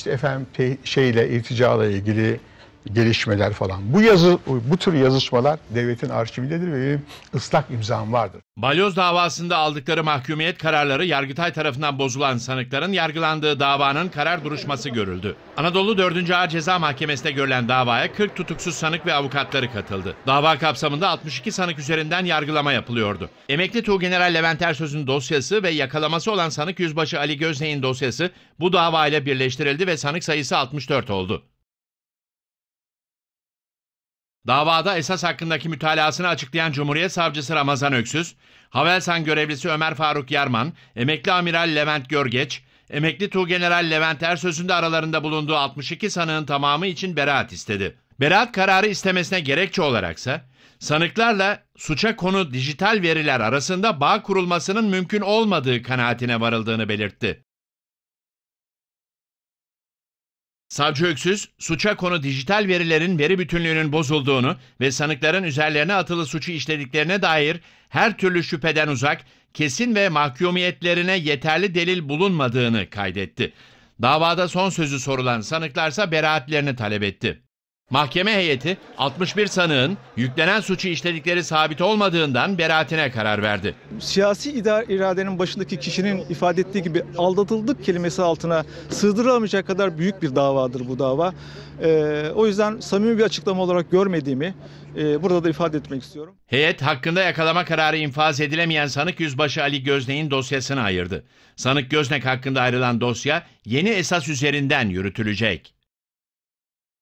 işte efendim te- şeyle irticala ilgili gelişmeler falan. Bu yazı bu tür yazışmalar devletin arşivindedir ve benim ıslak imzam vardır. Balyoz davasında aldıkları mahkumiyet kararları Yargıtay tarafından bozulan sanıkların yargılandığı davanın karar duruşması görüldü. Anadolu 4. Ağır Ceza Mahkemesi'nde görülen davaya 40 tutuksuz sanık ve avukatları katıldı. Dava kapsamında 62 sanık üzerinden yargılama yapılıyordu. Emekli Tuğgeneral Levent Ersöz'ün dosyası ve yakalaması olan sanık yüzbaşı Ali Gözney'in dosyası bu davayla birleştirildi ve sanık sayısı 64 oldu. Davada esas hakkındaki mütalasını açıklayan Cumhuriyet Savcısı Ramazan Öksüz, Havelsan görevlisi Ömer Faruk Yarman, emekli amiral Levent Görgeç, emekli Tuğgeneral Levent Ersöz'ün de aralarında bulunduğu 62 sanığın tamamı için beraat istedi. Beraat kararı istemesine gerekçe olaraksa, sanıklarla suça konu dijital veriler arasında bağ kurulmasının mümkün olmadığı kanaatine varıldığını belirtti. Savcı Öksüz, suça konu dijital verilerin veri bütünlüğünün bozulduğunu ve sanıkların üzerlerine atılı suçu işlediklerine dair her türlü şüpheden uzak, kesin ve mahkumiyetlerine yeterli delil bulunmadığını kaydetti. Davada son sözü sorulan sanıklarsa beraatlerini talep etti. Mahkeme heyeti 61 sanığın yüklenen suçu işledikleri sabit olmadığından beraatine karar verdi. Siyasi iradenin başındaki kişinin ifade ettiği gibi aldatıldık kelimesi altına sığdırılamayacak kadar büyük bir davadır bu dava. Ee, o yüzden samimi bir açıklama olarak görmediğimi e, burada da ifade etmek istiyorum. Heyet hakkında yakalama kararı infaz edilemeyen sanık yüzbaşı Ali Göznek'in dosyasını ayırdı. Sanık Göznek hakkında ayrılan dosya yeni esas üzerinden yürütülecek.